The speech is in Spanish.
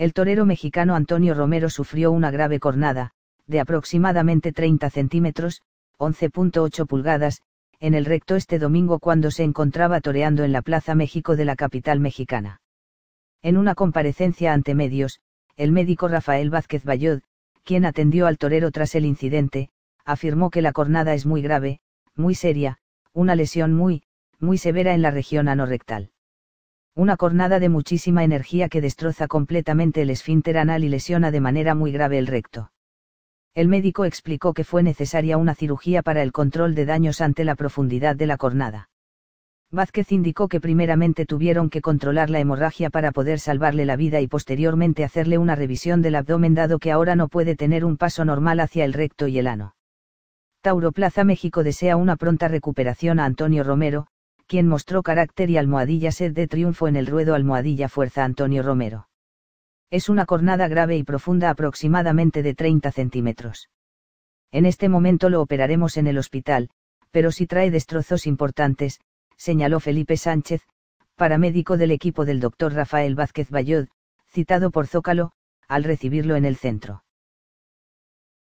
el torero mexicano Antonio Romero sufrió una grave cornada, de aproximadamente 30 centímetros, 11.8 pulgadas, en el recto este domingo cuando se encontraba toreando en la Plaza México de la capital mexicana. En una comparecencia ante medios, el médico Rafael Vázquez Bayod, quien atendió al torero tras el incidente, afirmó que la cornada es muy grave, muy seria, una lesión muy, muy severa en la región anorrectal. Una cornada de muchísima energía que destroza completamente el esfínter anal y lesiona de manera muy grave el recto. El médico explicó que fue necesaria una cirugía para el control de daños ante la profundidad de la cornada. Vázquez indicó que primeramente tuvieron que controlar la hemorragia para poder salvarle la vida y posteriormente hacerle una revisión del abdomen dado que ahora no puede tener un paso normal hacia el recto y el ano. Tauro Plaza México desea una pronta recuperación a Antonio Romero, quien mostró carácter y almohadilla sed de triunfo en el ruedo almohadilla fuerza Antonio Romero. Es una cornada grave y profunda aproximadamente de 30 centímetros. En este momento lo operaremos en el hospital, pero si trae destrozos importantes, señaló Felipe Sánchez, paramédico del equipo del doctor Rafael Vázquez Bayod, citado por Zócalo, al recibirlo en el centro.